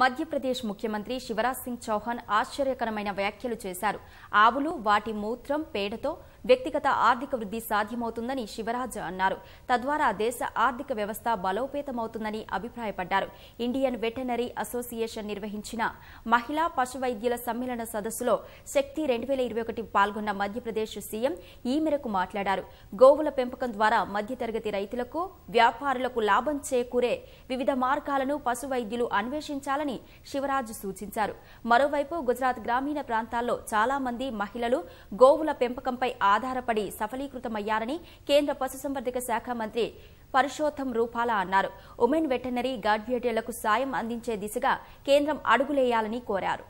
మధ్యప్రదేశ్ ముఖ్యమంత్రి శివరాజ్ సింగ్ చౌహాన్ ఆశ్చర్యకరమైన వ్యాఖ్యలు చేశారు ఆవులు వాటి మూత్రం పేడతో వ్యక్తిగత ఆర్థిక వృద్ధి సాధ్యమవుతుందని శివరాజ్ అన్నారు తద్వారా దేశ ఆర్థిక వ్యవస్థ బలోపేతమవుతుందని అభిప్రాయపడ్డారు ఇండియన్ వెటనరీ అసోసియేషన్ నిర్వహించిన మహిళా పశు వైద్యుల సమ్మేళన సదస్సులో శక్తి రెండు వేల ఇరవై పాల్గొన్న మధ్యప్రదేశ్ సీఎం ఈ మేరకు మాట్లాడారు గోవుల పెంపకం ద్వారా మధ్యతరగతి రైతులకు వ్యాపారులకు లాభం చేకూరే వివిధ మార్గాలను పశు వైద్యులు అన్వేషించాలని శివరాజు సూచించారు మరోవైపు గుజరాత్ గ్రామీణ ప్రాంతాల్లో చాలా మంది మహిళలు గోవుల పెంపకంపై ఆధారపడి సఫలీకృతమయ్యారని కేంద్ర పశుసంవర్ధక శాఖ మంత్రి పరుషోత్తం రూపాల అన్నారు ఉమెన్ వెటర్నరీ గార్డ్బియటర్లకు సాయం అందించే దిశగా కేంద్రం అడుగులేయాలని కోరారు